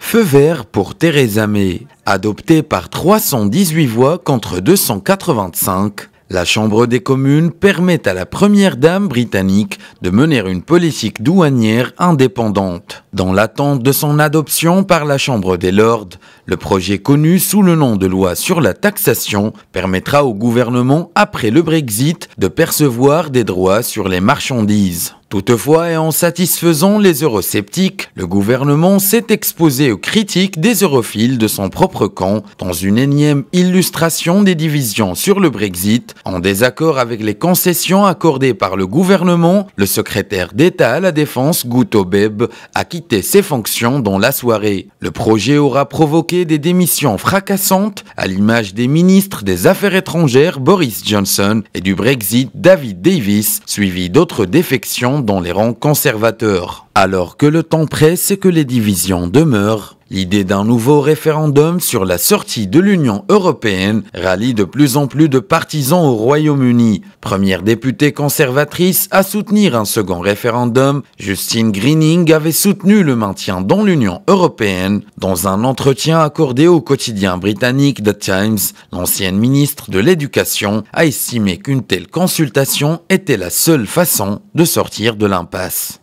Feu vert pour Theresa May, adopté par 318 voix contre 285. La Chambre des communes permet à la Première Dame britannique de mener une politique douanière indépendante. Dans l'attente de son adoption par la Chambre des Lords, le projet connu sous le nom de loi sur la taxation permettra au gouvernement, après le Brexit, de percevoir des droits sur les marchandises. Toutefois, et en satisfaisant les eurosceptiques, le gouvernement s'est exposé aux critiques des europhiles de son propre camp dans une énième illustration des divisions sur le Brexit. En désaccord avec les concessions accordées par le gouvernement, le secrétaire d'État à la Défense, Guto Beb, a ses fonctions dans la soirée. Le projet aura provoqué des démissions fracassantes à l'image des ministres des Affaires étrangères Boris Johnson et du Brexit David Davis, suivi d'autres défections dans les rangs conservateurs. Alors que le temps presse et que les divisions demeurent, L'idée d'un nouveau référendum sur la sortie de l'Union européenne rallie de plus en plus de partisans au Royaume-Uni. Première députée conservatrice à soutenir un second référendum, Justine Greening avait soutenu le maintien dans l'Union européenne. Dans un entretien accordé au quotidien britannique The Times, l'ancienne ministre de l'Éducation a estimé qu'une telle consultation était la seule façon de sortir de l'impasse.